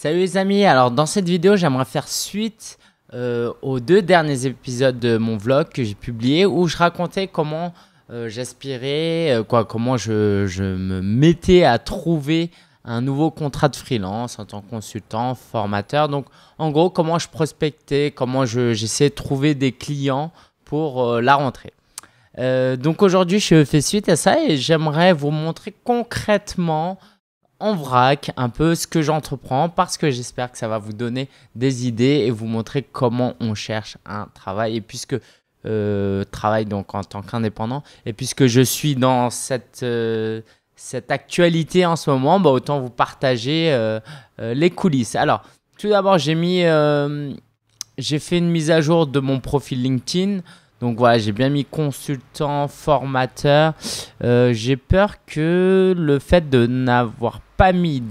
Salut les amis, alors dans cette vidéo j'aimerais faire suite euh, aux deux derniers épisodes de mon vlog que j'ai publié où je racontais comment euh, j'aspirais, euh, quoi, comment je, me mettais à trouver un nouveau contrat de freelance en tant que consultant, formateur. Donc en gros comment je prospectais, comment j'essayais de trouver des clients pour la rentrée. donc aujourd'hui je fais suite à ça et j'aimerais vous montrer concrètement en vrac un peu ce que j'entreprends parce que j'espère que ça va vous donner des idées et vous montrer comment on cherche un travail. Et puisque euh, travaille donc en tant qu'indépendant et puisque je suis dans cette euh, cette actualité en ce moment, bah, autant vous partager euh, euh, les coulisses. Alors, tout d'abord, j'ai mis j'ai fait une mise à jour de mon profil LinkedIn. Donc voilà, j'ai bien mis consultant, formateur. Euh, j'ai peur que le fait de n'avoir pas mis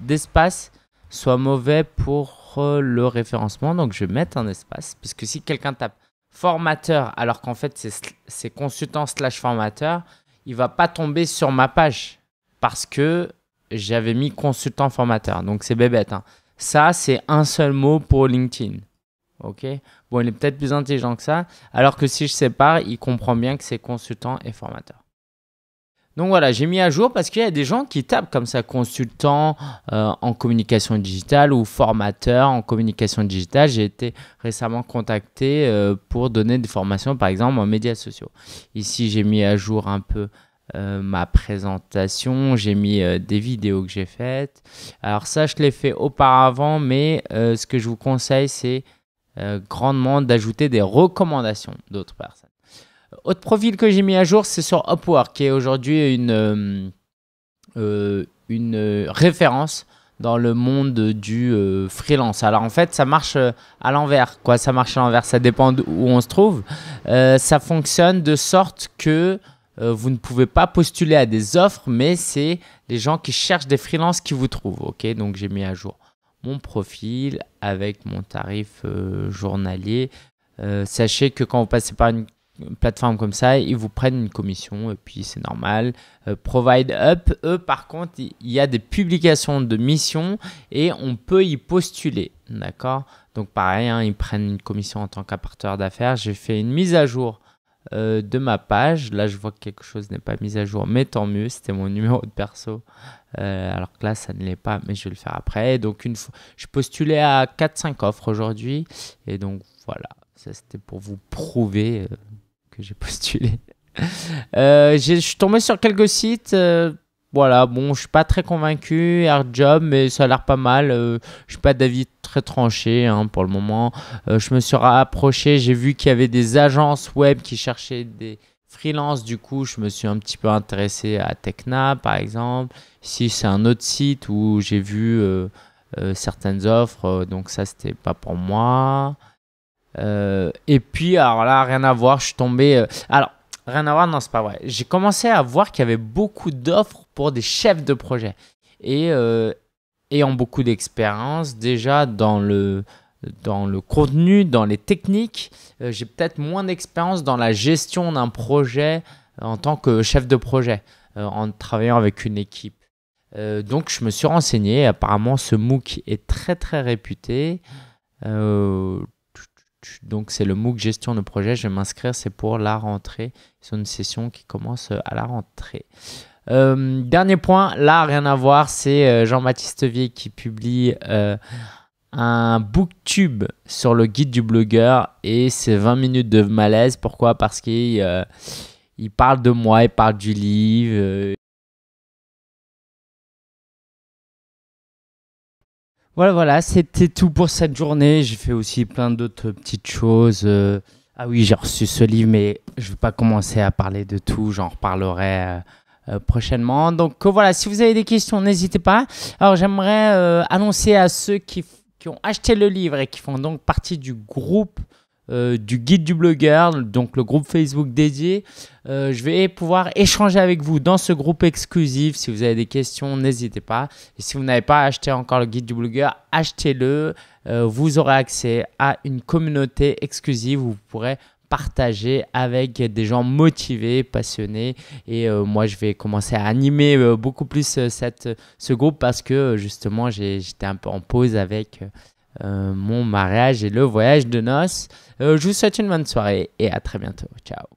d'espace soit mauvais pour euh, le référencement. Donc je vais mettre un espace. Parce que si quelqu'un tape formateur alors qu'en fait c'est consultant slash formateur, il va pas tomber sur ma page. Parce que j'avais mis consultant formateur. Donc c'est bébête. Hein. Ça, c'est un seul mot pour LinkedIn. Ok Bon, il est peut-être plus intelligent que ça, alors que si je sépare, il comprend bien que c'est consultant et formateur. Donc voilà, j'ai mis à jour parce qu'il y a des gens qui tapent comme ça consultant euh, en communication digitale ou formateur en communication digitale. J'ai été récemment contacté euh, pour donner des formations, par exemple, en médias sociaux. Ici, j'ai mis à jour un peu euh, ma présentation, j'ai mis des vidéos que j'ai faites. Alors ça, je l'ai fait auparavant, mais ce que je vous conseille, c'est euh, grandement d'ajouter des recommandations d'autres personnes. Euh, autre profil que j'ai mis à jour, c'est sur Upwork, qui est aujourd'hui une, euh, une référence dans le monde du freelance. Alors en fait, ça marche à l'envers. Quoi, ça marche à l'envers. Ça dépend où on se trouve. ça fonctionne de sorte que vous ne pouvez pas postuler à des offres, mais c'est les gens qui cherchent des freelances qui vous trouvent. Ok, donc j'ai mis à jour mon profil avec mon tarif euh, journalier. Euh, sachez que quand vous passez par une plateforme comme ça, ils vous prennent une commission et puis c'est normal. Euh, provide Up, eux par contre, il y a des publications de missions et on peut y postuler, d'accord Donc pareil, hein, ils prennent une commission en tant qu'apporteur d'affaires. J'ai fait une mise à jour euh, de ma page. Là, je vois que quelque chose n'est pas mis à jour, mais tant mieux, c'était mon numéro de perso. Euh, alors que là, ça ne l'est pas, mais je vais le faire après. Donc, une fois, je postulais à 4-5 offres aujourd'hui. Et donc, voilà, ça c'était pour vous prouver euh, que j'ai postulé. je suis tombé sur quelques sites voilà, bon, je suis pas très convaincu, hard Job, mais ça a l'air pas mal. Euh, je suis pas d'avis très tranché hein, pour le moment. Euh, je me suis rapproché, j'ai vu qu'il y avait des agences web qui cherchaient des freelances. Du coup, je me suis un petit peu intéressé à Techna, par exemple. Si c'est un autre site où j'ai vu euh, certaines offres, donc ça, c'était pas pour moi. et puis, alors là, rien à voir, je suis tombé. alors, Rien à voir, non, c'est pas vrai. J'ai commencé à voir qu'il y avait beaucoup d'offres pour des chefs de projet. Et euh, ayant beaucoup d'expérience déjà dans le, dans le contenu, dans les techniques, euh, j'ai peut-être moins d'expérience dans la gestion d'un projet euh, en tant que chef de projet, en travaillant avec une équipe. donc je me suis renseigné, apparemment ce MOOC est très très réputé donc c'est le MOOC gestion de projet, je vais m'inscrire, c'est pour la rentrée. C'est une session qui commence à la rentrée. Euh, dernier point, là rien à voir, c'est euh, Jean-Baptiste Vier qui publie euh, un booktube sur le guide du blogueur et c'est 20 minutes de malaise. Pourquoi Parce qu'il parle de moi, il parle du livre, Voilà, voilà, c'était tout pour cette journée. J'ai fait aussi plein d'autres petites choses. Euh. ah oui, j'ai reçu ce livre, mais je ne vais pas commencer à parler de tout. J'en reparlerai euh, euh, prochainement. Donc voilà, si vous avez des questions, n'hésitez pas. Alors j'aimerais annoncer à ceux qui, qui, ont acheté le livre et qui font donc partie du groupe euh, du guide du blogueur, donc le groupe Facebook dédié. Euh, je vais pouvoir échanger avec vous dans ce groupe exclusif. Si vous avez des questions, n'hésitez pas. Et si vous n'avez pas acheté encore le guide du blogueur, achetez-le. Euh, vous aurez accès à une communauté exclusive où vous pourrez partager avec des gens motivés, passionnés. Et moi, je vais commencer à animer beaucoup plus cette, ce groupe parce que justement, j'étais un peu en pause avec euh, mon mariage et le voyage de noces. Euh, je vous souhaite une bonne soirée et à très bientôt. Ciao.